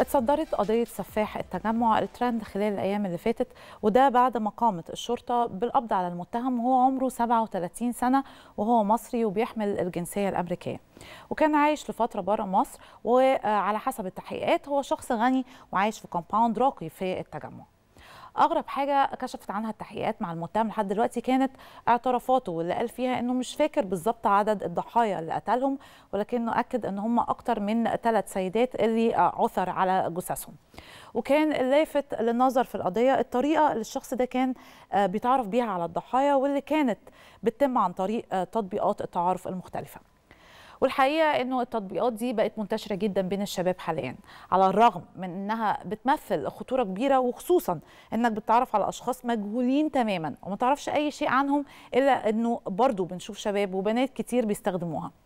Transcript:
اتصدرت قضية سفاح التجمع الترند خلال الأيام اللي فاتت وده بعد ما قامت الشرطة بالقبض على المتهم وهو عمره 37 سنة وهو مصري وبيحمل الجنسية الأمريكية وكان عايش لفترة بره مصر وعلى حسب التحقيقات هو شخص غني وعايش في كومباوند راقي في التجمع اغرب حاجه كشفت عنها التحقيقات مع المتهم لحد دلوقتي كانت اعترافاته اللي قال فيها انه مش فاكر بالظبط عدد الضحايا اللي قتلهم ولكنه اكد ان هم اكتر من ثلاث سيدات اللي عثر على جثثهم وكان اللافت للنظر في القضيه الطريقه اللي الشخص ده كان آه، بيتعرف بيها على الضحايا واللي كانت بتتم عن طريق آه، تطبيقات التعارف المختلفه والحقيقه انه التطبيقات دي بقت منتشره جدا بين الشباب حاليا على الرغم من انها بتمثل خطوره كبيره وخصوصا انك بتتعرف على اشخاص مجهولين تماما وما تعرفش اي شيء عنهم الا انه برضو بنشوف شباب وبنات كتير بيستخدموها